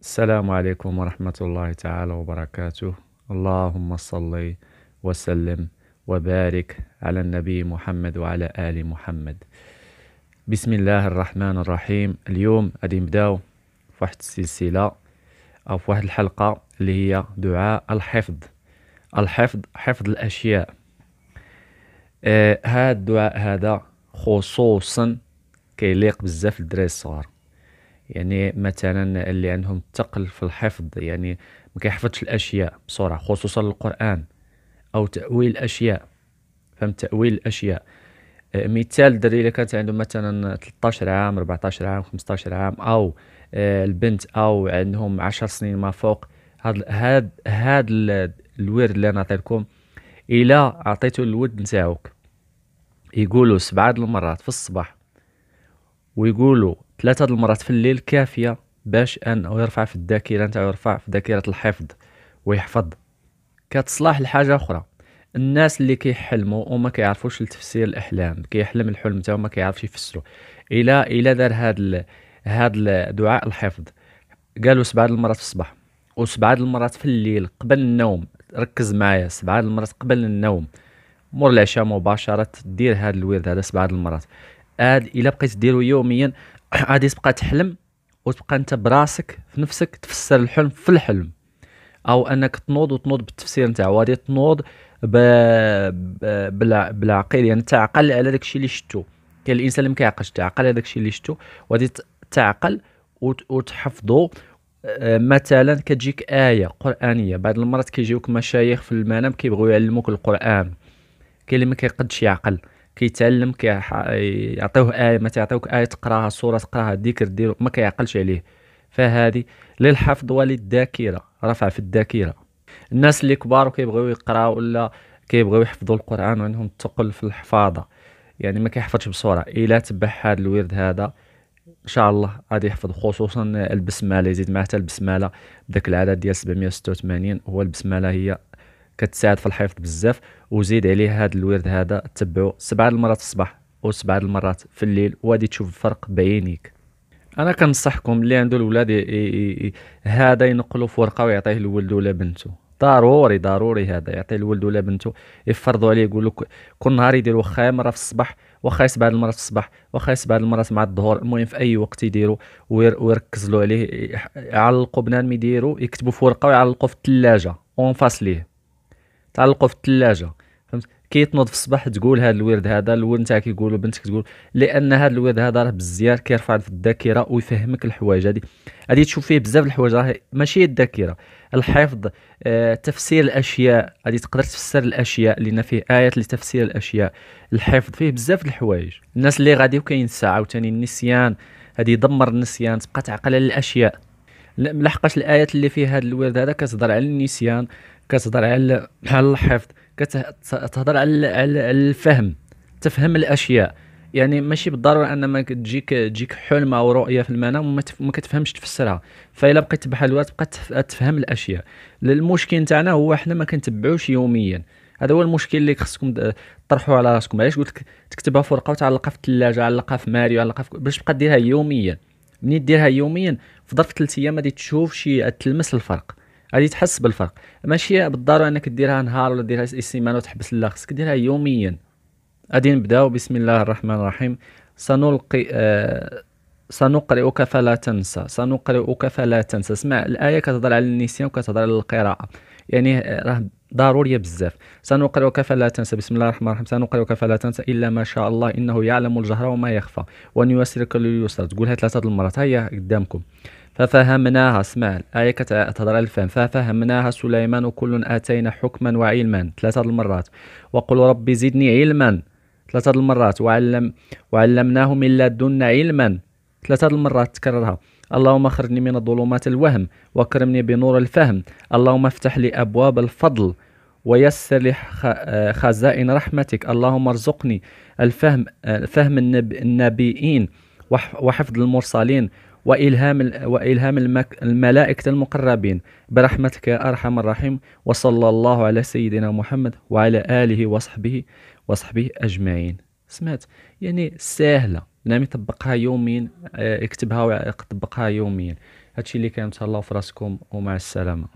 السلام عليكم ورحمة الله تعالى وبركاته اللهم صل وسلم وبارك على النبي محمد وعلى آل محمد بسم الله الرحمن الرحيم اليوم غادي نبداو فواحد السلسلة أو فواحد الحلقة اللي هي دعاء الحفظ الحفظ حفظ الأشياء آه هاد الدعاء هذا خصوصا كيليق بزاف الدراري الصغار يعني مثلا اللي عندهم ثقل في الحفظ يعني ما كيحفظش الاشياء بسرعه خصوصا القران او تاويل الاشياء فهمت تاويل الاشياء آه، مثال الدري اللي كانت عندهم مثلا 13 عام 14 عام 15 عام او آه، البنت او عندهم 10 سنين ما فوق هاد هاد هاد الورد اللي انا لكم الا عطيتو الود نتاعك يقولوا سبعه المرات في الصباح ويقولوا ثلاثه المرات في الليل كافيه باش انه يرفع في الذاكره نتاعو يرفع في ذاكره الحفظ ويحفظ كتصلاح لحاجه اخرى الناس اللي كيحلموا وما كيعرفوش لتفسير الاحلام كيحلم الحلم تاعو ما كيعرفش يفسرو الى الى دار هاد هاد دعاء الحفظ قالوا سبعه المرات في الصباح وسبعه المرات في الليل قبل النوم ركز معايا سبعه المرات قبل النوم مور العشاء مباشره دير هاد الورد هذا سبعه المرات عاد الا بقيت ديرو يوميا غادي تبقى تحلم وتبقى انت براسك في نفسك تفسر الحلم في الحلم او انك تنوض وتنوض بالتفسير نتاعو غادي تنوض ب... ب... بالعقل يعني تعقل على داكشي اللي شتو كاين الانسان اللي مكيعقلش تعقل على داكشي اللي شتو وغادي تعقل وت... وتحفظو آه، مثلا كتجيك ايه قرانيه بعض المرات كيجيوك مشايخ في المنام كيبغيو يعلموك القران كاين اللي ما كيقدش يعقل كيتعلم كيعطيوه ايه ما تعطيوك ايه تقراها سوره تقراها ذكر ديرو ما كيعقلش عليه فهذه للحفظ وللذاكره رفع في الذاكره الناس اللي كبار وكيبغيو يقراو ولا كيبغيو يحفظوا القران وعندهم الثقل في الحفاظه يعني ما كيحفظش بسرعه الا تبع هذا الورد هذا ان شاء الله غادي يحفظ خصوصا البسمالة يزيد معاه حتى البسمالة بداك العدد ديال 786 هو البسمالة هي كتساعد في الحفظ بزاف وزيد عليه هذا الورد هذا تبعو سبعة المرات في الصباح وسبعة المرات في الليل وغادي تشوف الفرق بعينيك انا كنصحكم اللي عنده الولاد هذا ينقلو في ورقه ويعطيه لولده ولا بنته ضروري ضروري هذا يعطيه الولد ولا بنته يفرضوا عليه يقول لك كل نهار يدير واخا مره في الصباح واخا يسبع المرات في الصباح واخا يسبع المرات مع الظهر المهم في اي وقت يديروا ويركز له عليه يعلقوا بنان ما يديروا يكتبوا في ورقه ويعلقوا في الثلاجه اون فاس ليه تعلقوا في الثلاجه فهمت كيتنوض في الصباح تقول هذا الورد هذا الولد نتاعك يقولوا بنتك تقول لان هذا الورد هذا راه بزاف كيرفع في الذاكره ويفهمك الحوايج هذه غادي تشوف فيه بزاف الحوايج راه ماشي الذاكره الحفظ آه، تفسير الاشياء غادي تقدر تفسر الاشياء لان فيه ايات لتفسير الاشياء الحفظ فيه بزاف الحوايج الناس اللي غادي ساعه عاوتاني النسيان هذه يدمر النسيان تبقى تعقل على الاشياء لحقاش الايات اللي فيها هذا الورد هذا كتهضر على النسيان كتهضر على على الحفظ كتهضر على على الفهم تفهم الاشياء يعني ماشي بالضروره ان ما تجيك تجيك حلم او رؤيه في المنام وما كتفهمش تفسرها فإلا بقيت بحال الوقت تبقى تفهم الاشياء المشكل تاعنا هو حنا ما كنتبعوش يوميا هذا هو المشكل اللي خصكم طرحوه على راسكم علاش قلت لك تكتبها في ورقه وتعلقها في الثلاجه علقها في ماريو علقها في باش تبقى ديرها يوميا ملي ديرها يوميا في ظرف ثلاث ايام غادي تشوف شي تلمس الفرق غادي تحس بالفرق ماشي بالضروره انك ديرها نهار ولا ديرها سيمانه وتحبس لا خصك ديرها يوميا غادي نبداو بسم الله الرحمن الرحيم سنلقي آه سنقرئك فلا تنسى سنقرئك فلا تنسى اسمع الايه كتهضر على النسيان وكتهضر على القراءه يعني آه، راه ضروريه بزاف سنقرئك فلا تنسى بسم الله الرحمن الرحيم سنقرئك فلا تنسى الا ما شاء الله انه يعلم الجهر وما يخفى ونيسرك لليسر تقولها ثلاثه المرات هيا قدامكم ففهمناها اسمع الآية كتهضر على الفهم ففهمناها سليمان وكل آتينا حكما وعلما ثلاثة المرات وقل رب زدني علما ثلاثة المرات وعلم وعلمناه من لدنا علما ثلاثة المرات تكررها اللهم اخرجني من ظلمات الوهم واكرمني بنور الفهم اللهم افتح لي أبواب الفضل ويسر لي آه، خزائن رحمتك اللهم ارزقني الفهم آه، فهم النبيين وحفظ المرسلين وإلهام وإلهام الملائكة المقربين برحمتك يا أرحم الراحمين وصلى الله على سيدنا محمد وعلى آله وصحبه وصحبه أجمعين سمعت يعني سهلة بنادم يطبقها يوميا آه، اكتبها ويطبقها يوميا هادشي اللي كان تهلاو في راسكم ومع السلامة